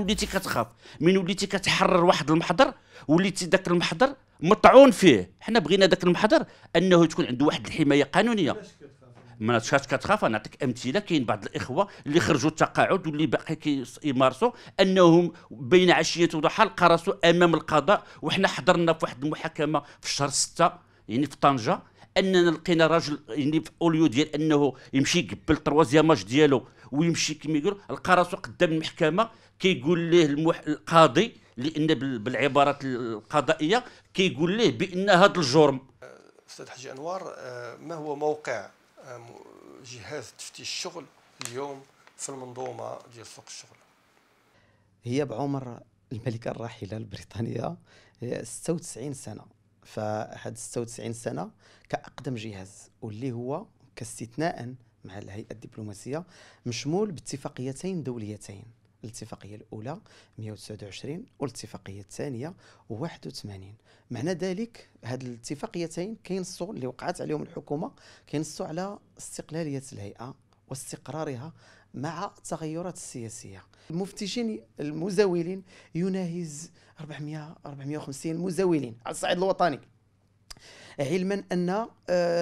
وليتي كتخاف من وليتي كتحرر واحد المحضر وليتي ذاك المحضر مطعون فيه حنا بغينا ذاك المحضر انه تكون عنده واحد الحمايه قانونيه ما ناتشات كتخاف انا نعطيك امثله كاين بعض الاخوه اللي خرجوا التقاعد واللي باقي كيمارسوا انهم بين عشيه وضحى لقى راسو امام القضاء وحنا حضرنا في واحد المحاكمه في شهر 6 يعني في طنجه اننا لقينا راجل يعني في اوليو ديال انه يمشي يقبل ماتش ديالو ويمشي كما يقولوا لقى راسو قدام المحكمه كيقول ليه المح... القاضي لان بالعبارات القضائيه كيقول ليه بان هذا الجرم استاذ حجي انوار آه، ما هو موقع آه، جهاز تفتيش الشغل اليوم في المنظومه ديال سوق الشغل هي بعمر الملكه الراحله البريطانيه 96 سنه فهاد 96 سنه كاقدم جهاز واللي هو كاستثناء مع الهيئه الدبلوماسيه مشمول باتفاقيتين دوليتين الاتفاقيه الاولى 129 والاتفاقيه الثانيه 81 معنى ذلك هاد الاتفاقيتين كينصوا اللي وقعت عليهم الحكومه كينصوا على استقلاليه الهيئه واستقرارها مع التغيرات السياسيه المفتشين المزاولين يناهز 400 450 مزاولين على الصعيد الوطني علما ان آه،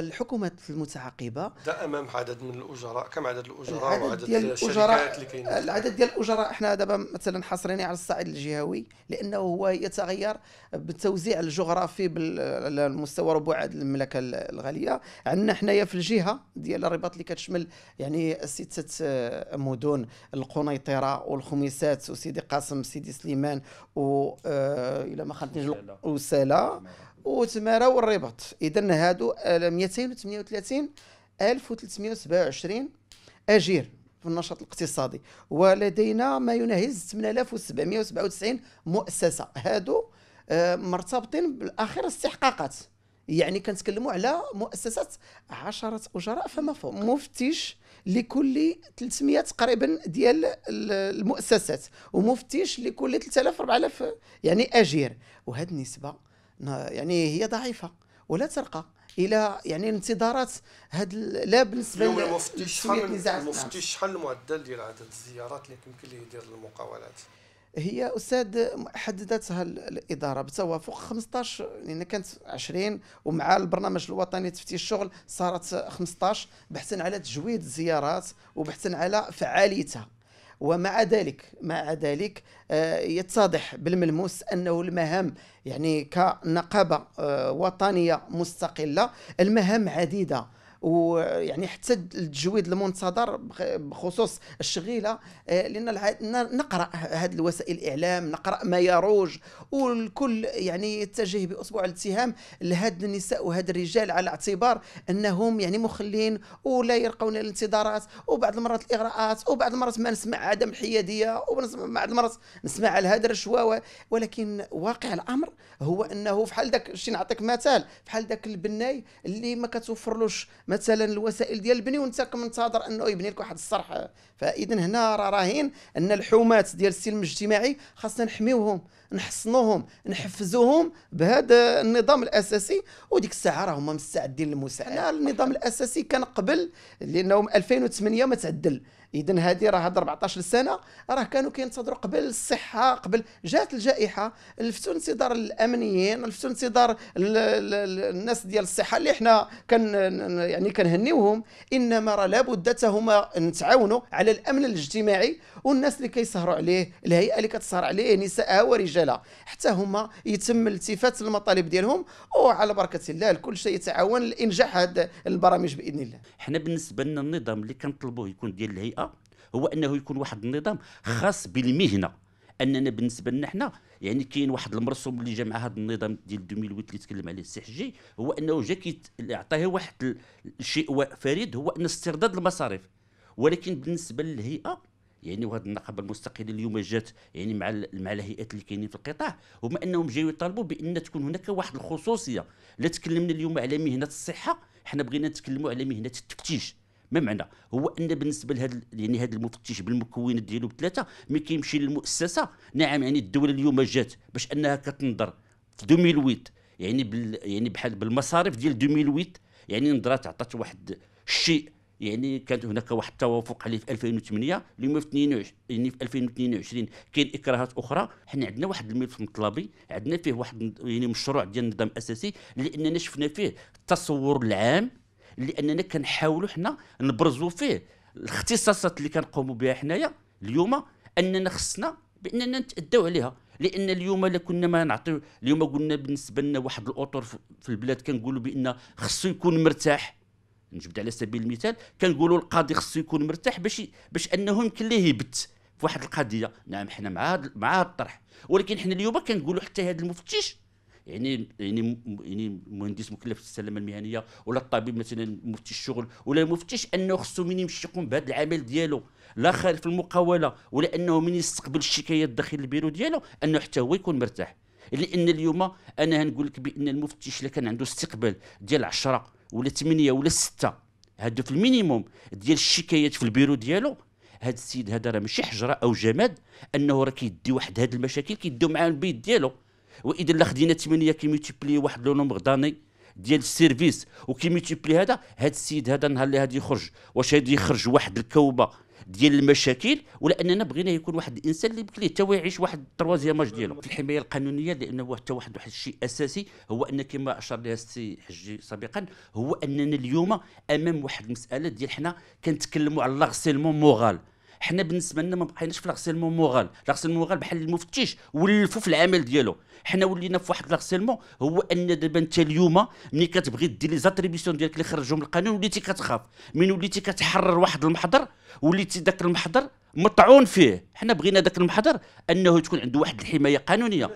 الحكومات المتعاقبه امام عدد من الاجراء كم عدد الاجراء العدد وعدد ديال الشركات اللي كاينين العدد ديال الاجراء احنا دابا مثلا حاصرين على الصعيد الجهوي لانه هو يتغير بالتوزيع الجغرافي بالمستوى ربوع المملكه الغاليه عندنا حنايا في الجهه ديال الرباط اللي كتشمل يعني سته آه، مدن القنيطره والخميسات وسيدي قاسم سيدي سليمان و آه، الى ما خانتنيش وساله وتمارا والرباط اذا هادو 238 آه، 1327 اجير في النشاط الاقتصادي ولدينا ما يناهز 8797 مؤسسه هادو آه، مرتبطين بالاخر استحقاقات يعني كنتكلموا على مؤسسات عشرة أجراء فما فوق مفتش لكل 300 تقريبا ديال المؤسسات ومفتش لكل 3000 4000 يعني أجير وهذه النسبة يعني هي ضعيفه ولا ترقى الى يعني الانتظارات هاد لا بالنسبه اليوم المفتش شحال المفتش نعم. شحال المعدل ديال عدد الزيارات اللي يمكن ليه يدير المقاولات هي استاذ حددتها الاداره بتوافق 15 لان كانت 20 ومع البرنامج الوطني لتفتيش الشغل صارت 15 بحثا على تجويد الزيارات وبحثا على فعاليتها ومع ذلك مع ذلك آه، يتضح بالملموس انه المهام يعني كنقابه آه، وطنيه مستقله المهام عديده ويعني حتى التجويد المنتظر بخصوص الشغيله آه، لان نقرا هذه الوسائل الاعلام نقرا ما يروج والكل يعني يتجه باصبع الاتهام لهاد النساء وهذ الرجال على اعتبار انهم يعني مخلين ولا يرقون الانتظارات وبعض المرات الاغراءات وبعض المرات ما نسمع عدم الحياديه وبعض المرات نسمع على هذا الرشواوه ولكن واقع الامر هو انه فحال داك شي نعطيك مثال فحال داك البناي اللي ما كتوفرلوش مثلا الوسائل ديال البني وانت كمنتظر انه يبني لك واحد الصرح فاذا هنا راه راهين ان الحومات ديال السلم الاجتماعي خاصنا نحميوهم نحصنوهم نحفزوهم بهذا النظام الاساسي وديك الساعه راهم مستعدين للمساعده النظام الاساسي كان قبل لانهم 2008 ما تعدل اذا هذه راه 14 سنه راه كانوا كينتظروا قبل الصحه قبل جات الجائحه لفتوا انتظار الامنيين لفتوا انتظار الناس ديال الصحه اللي حنا كان يعني كنهنيوهم انما راه لابد تهما نتعاونوا على الامن الاجتماعي والناس اللي كيسهروا عليه الهيئه اللي كتسهر عليه نساءها ورجالها العجله حتى هما يتم التفات المطالب ديالهم وعلى بركه الله الكل شيء يتعاون لانجاح هذه البرامج باذن الله حنا بالنسبه لنا النظام اللي كنطلبوه يكون ديال الهيئه هو انه يكون واحد النظام خاص بالمهنه اننا بالنسبه لنا حنا يعني كاين واحد المرسوم اللي جمع هذا النظام ديال 2008 اللي تكلم عليه السي حجي هو انه جا كيعطيه واحد الشيء فريد هو ان استرداد المصاريف ولكن بالنسبه للهيئه يعني وهاد النقابه المستقله اليوم جات يعني مع مع الهيئات اللي كاينين في القطاع هما انهم جايو يطالبوا بان تكون هناك واحد الخصوصيه لا تكلمنا اليوم على مهنه الصحه حنا بغينا نتكلموا على مهنه التفتيش ما معنى هو ان بالنسبه لهذا يعني هذا المفتش بالمكونات ديالو بثلاثه ما كيمشي للمؤسسه نعم يعني الدوله اليوم جات باش انها كتنظر في 2008 يعني بال يعني بحال بالمصاريف ديال 2008 يعني نظرات عطات واحد الشيء يعني كانت هناك واحد التوافق عليه في 2008 اليوم في 22 يعني في 2022 كاين اكراهات اخرى حنا عندنا واحد الملف مطلبي عندنا فيه واحد يعني مشروع ديال النظام الاساسي لاننا شفنا فيه التصور العام لاننا كنحاولوا حنا نبرزوا فيه الاختصاصات اللي كنقوموا بها حنايا اليوم اننا خصنا باننا نتاداو عليها لان اليوم لا كنا ما نعطيو اليوم قلنا بالنسبه لنا واحد الاطر في البلاد كنقولوا بان خصو يكون مرتاح نجبد على سبيل المثال كنقولوا القاضي خصو يكون مرتاح باش باش انه يمكن ليه يبت في واحد القضيه نعم حنا مع مع الطرح ولكن حنا اليوم كنقولوا حتى هذا المفتش يعني يعني يعني مهندس مكلف بالسلامه المهنيه ولا الطبيب مثلا مفتش الشغل ولا المفتش انه خصو من يمشي يقوم بهذا العمل ديالو لا خالف المقاوله ولا انه من يستقبل الشكايات داخل البيرو ديالو انه حتى هو يكون مرتاح لان اليوم انا نقول لك بان المفتش اللي كان عنده استقبال ديال 10 ولا 8 ولا 6 هادو في المينيموم ديال الشكايات في البيرو ديالو هاد السيد هذا راه ماشي حجره او جماد انه راه كيدي واحد هاد المشاكل كيديو معاه البيت ديالو واذا لا خدينا 8 كيميتيبلي واحد لو نومبر داني ديال السيرفيس وكيميتيبلي هذا هاد السيد هذا النهار اللي غادي يخرج واش غادي يخرج واحد الكوبه ديال المشاكل ولا اننا بغينا يكون واحد الانسان اللي يمكن ليه حتى يعيش واحد التروازيام ديالو في الحمايه القانونيه لانه حتى واحد واحد الشيء اساسي هو ان كما اشار لها السي حجي سابقا هو اننا اليوم امام واحد المساله ديال حنا كنتكلموا على لاغسيلمون مورال حنا بالنسبه لنا ما بقيناش في لاغسيلمون مورال لاغسيلمون مورال بحال المفتش ولفوا في العمل ديالو حنا ولينا في واحد لاغسيلمون هو ان دابا انت اليوم ملي كتبغي دير لي زاتريبيسيون ديالك اللي خرجوا من القانون وليتي كتخاف من وليتي كتحرر واحد المحضر وليتي ذاك المحضر مطعون فيه حنا بغينا ذاك المحضر انه تكون عنده واحد الحمايه قانونيه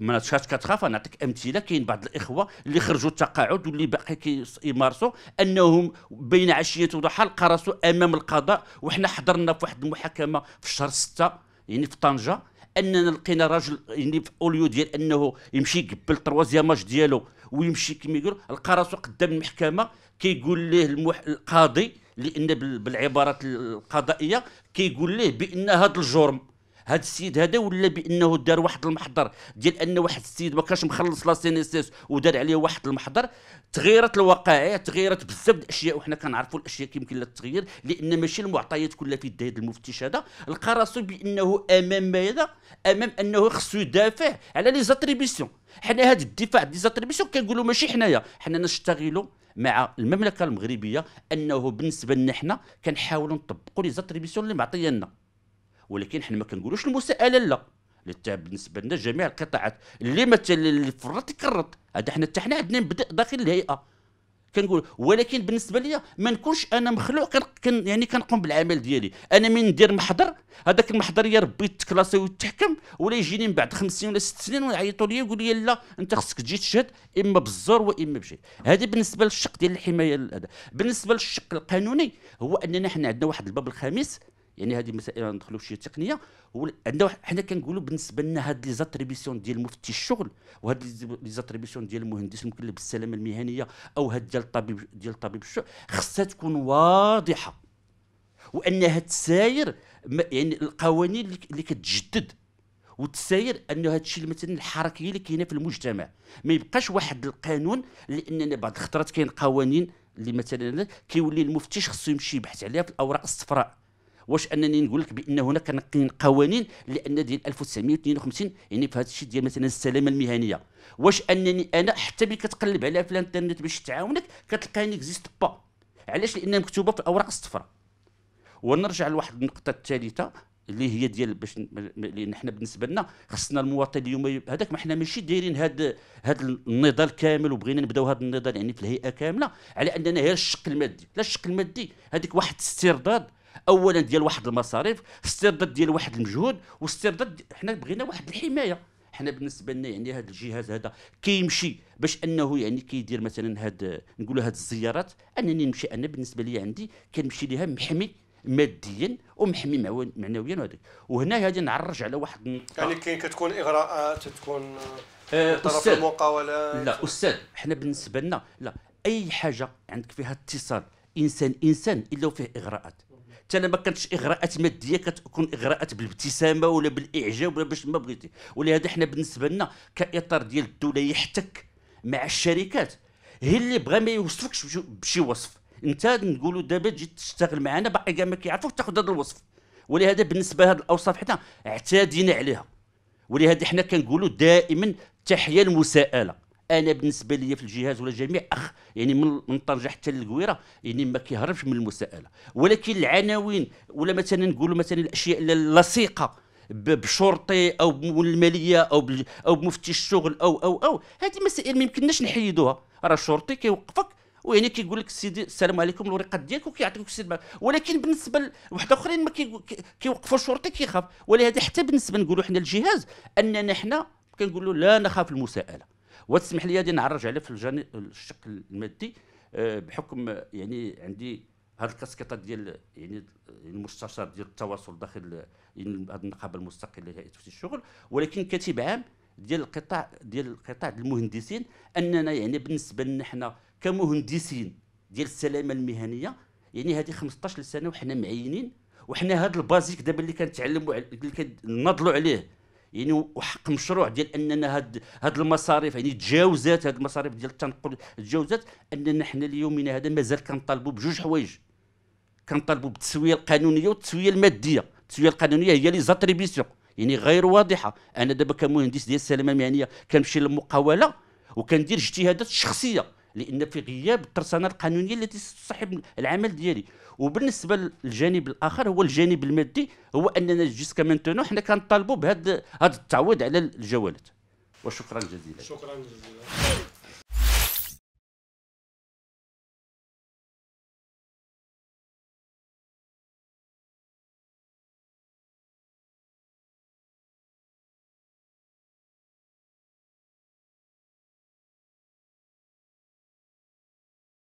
ما كتخاف نعطيك امثله كاين بعض الاخوه اللي خرجوا التقاعد واللي باقي كيمارسوا انهم بين عشيه وضحى قرصوا امام القضاء وحنا حضرنا في واحد المحاكمه في شهر 6 يعني في طنجه اننا لقينا راجل يعني في اوليو ديال انه يمشي يقبل تروازيام ماج ديالو ويمشي كما يقول لقى راسو قدام المحكمه كيقول ليه المح... القاضي لان بالعبارات القضائيه كيقول ليه بان هذا الجرم هذا السيد هذا ولا بانه دار واحد المحضر ديال ان واحد السيد ما كانش مخلص لا سي ان اس اس ودار عليه واحد المحضر تغيرت الوقائع تغيرت بزاف الاشياء وحنا كنعرفوا الاشياء كيمكن لها التغيير لان ماشي المعطيات كلها في يد هذا المفتش هذا لقى راسو بانه امام ماذا امام انه خصو يدافع على لي زاتريبيسيون حنا هذا الدفاع دي زاتريبيسيون كنقولوا ماشي حنايا حنا نشتغلوا مع المملكه المغربيه انه بالنسبه لنا حنا كنحاولوا نطبقوا لي زاتريبيسيون اللي معطيه لنا ولكن حنا ما كنقولوش المساءله لا بالنسبه لنا جميع القطاعات اللي مثلا اللي فرط تكرط هذا حنا حتى حنا عندنا نبدا داخل الهيئه كنقول ولكن بالنسبه ليا ما نكونش انا مخلوع كن يعني كنقوم بالعمل ديالي انا من ندير محضر هذاك المحضر يا ربي تكلاسي ويتحكم ولا يجيني من بعد خمس سنين ولا ست سنين ويعيطوا لي يقول لي لا انت نعم. خصك تجي تشهد اما بالزور واما بشيء هذه بالنسبه للشق ديال الحمايه هذا بالنسبه للشق القانوني هو اننا حنا عندنا واحد الباب الخامس يعني هذه مسائل ندخلوا في شي تقنيه عندنا حنا كنقولوا بالنسبه لنا هاد لي زاتريبيسيون ديال مفتي الشغل وهاد لي زاتريبيسيون ديال المهندس المكلف بالسلامه المهنيه او هاد ديال الطبيب ديال الطبيب الشغل خصها تكون واضحه وانها تساير يعني القوانين اللي كتجدد وتساير انه هذا الشيء مثلا الحركيه اللي كاينه في المجتمع ما يبقاش واحد القانون لان بعض الخطرات كاين قوانين اللي مثلا كيولي المفتش خصو يمشي يبحث عليها في الاوراق الصفراء واش انني نقول لك بان هناك نقين قوانين لان ديال 1952 يعني في هذا الشيء ديال مثلا السلامه المهنيه واش انني انا حتى ملي كتقلب عليها في الانترنت باش تعاونك كتلقاها نيكزيست با علاش لانها مكتوبه في الاوراق الصفراء ونرجع لواحد النقطه الثالثه اللي هي ديال باش لان حنا بالنسبه لنا خصنا المواطن اليوم هذاك ما حنا ماشي دايرين هذا هذا النضال كامل وبغينا نبداو هذا النضال يعني في الهيئه كامله على اننا غير الشق المادي لا الشق المادي هذيك واحد استرداد اولا ديال واحد المصاريف استرداد ديال واحد المجهود واسترداد حنا بغينا واحد الحمايه حنا بالنسبه لنا يعني هذا الجهاز هذا كيمشي باش انه يعني كيدير مثلا هاد نقولوا هاد الزيارات انني نمشي انا بالنسبه لي عندي كنمشي ليها محمي ماديا ومحمي معنويا وهذاك وهنا غادي نعرج على واحد النقطه يعني كاين كتكون اغراءات تكون آه، طرف المقاولات لا استاذ حنا بالنسبه لنا لا اي حاجه عندك فيها اتصال انسان انسان الا وفيه اغراءات انا ما كانتش اغراءات ماديه كتكون اغراءات بالابتسامه ولا بالاعجاب ولا باش ما بغيتي ولهذا حنا بالنسبه لنا كاطار ديال الدوله يحتك مع الشركات هي اللي بغا ما يوصفكش بشي وصف انت نقولوا دابا تجي تشتغل معنا باقي كاع ما كيعرفوك تاخذ هذا الوصف ولهذا بالنسبه لهذه الاوصاف حنا اعتادينا عليها ولهذا حنا كنقولوا دائما تحيا المساءله انا بالنسبه لي في الجهاز ولا الجميع اخ يعني من طنجه حتى للقويره يعني ما كيهربش من المساءله ولكن العناوين ولا مثلا نقولوا مثلا الاشياء اللصيقه بشرطي او بالماليه او او بمفتي الشغل او او او هذه مسائل ما يمكنناش نحيدوها راه الشرطي كيوقفك ويعني كيقول لك سيدي السلام عليكم الورقه ديالك وكيعطيك السيد ولكن بالنسبه لواحد اخرين ما كيوقفوا الشرطي كيخاف ولهذا حتى بالنسبه نقولوا حنا الجهاز اننا حنا كنقولوا لا نخاف المساءله وتسمح لي غادي نعرج على في الجانب الشق المادي آه، بحكم آه، يعني عندي هاد الكاسكيطات ديال يعني المستشار ديال التواصل داخل يعني هاد النقابه المستقله لهيئه تفتيش الشغل ولكن كاتب عام ديال القطاع ديال القطاع ديال المهندسين اننا يعني بالنسبه لنا حنا كمهندسين ديال السلامه المهنيه يعني هذه 15 سنه وحنا معينين وحنا هاد البازيك دابا اللي كنتعلموا اللي كنناضلوا عليه يعني وحق مشروع ديال اننا هاد هاد المصاريف يعني تجاوزات هاد المصاريف ديال التنقل تجاوزات اننا حنا ليومنا هذا مازال كنطالبوا بجوج حوايج كنطالبوا بالتسويه القانونيه والتسويه الماديه التسويه القانونيه هي لي زاتريبيسيون يعني غير واضحه انا دابا كمهندس ديال السلامه المهنيه كنمشي للمقاوله وكندير اجتهادات شخصيه لان في غياب الترسانه القانونيه التي ستصاحب العمل ديالي وبالنسبه للجانب الاخر هو الجانب المادي هو اننا جيسكا مانتونو حنا كنطالبوا بهذا هذا التعويض على الجوالات وشكرا جزيلا شكرا جزيلا